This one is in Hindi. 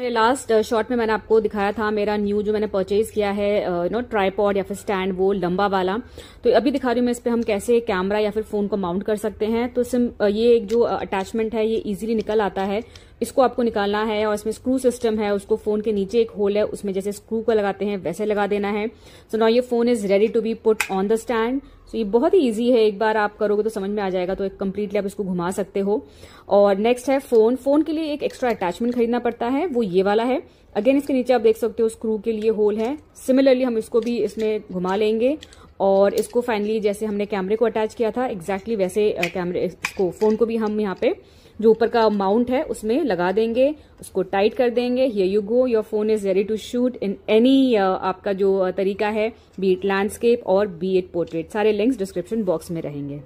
मेरे लास्ट शॉट में मैंने आपको दिखाया था मेरा न्यू जो मैंने परचेज किया है यू नो ट्राईपॉड या फिर स्टैंड वो लंबा वाला तो अभी दिखा रही हूँ मैं इस पर हम कैसे कैमरा या फिर फोन को माउंट कर सकते हैं तो सिम uh, ये एक जो अटैचमेंट uh, है ये इजीली निकल आता है इसको आपको निकालना है और इसमें स्क्रू सिस्टम है उसको फोन के नीचे एक होल है उसमें जैसे स्क्रू को लगाते हैं वैसे लगा देना है सो नाउ ये phone is ready to be put on the stand so ये बहुत ही ईजी है एक बार आप करोगे तो समझ में आ जाएगा तो एक कम्प्लीटली आप इसको घुमा सकते हो और नेक्स्ट है फोन फोन के लिए एक एक्स्ट्रा अटैचमेंट खरीदना पड़ता है वो ये वाला है अगेन इसके नीचे आप देख सकते हो स्क्रू के लिए होल है सिमिलरली हम इसको भी इसमें घुमा लेंगे और इसको फाइनली जैसे हमने कैमरे को अटैच किया था एग्जैक्टली exactly वैसे कैमरे uh, इसको फोन को भी हम यहाँ पे जो ऊपर का माउंट है उसमें लगा देंगे उसको टाइट कर देंगे here you go your phone is ready to shoot in any आपका जो uh, तरीका है बी इट लैंडस्केप और बी इट पोर्ट्रेट सारे लिंक्स डिस्क्रिप्शन बॉक्स में रहेंगे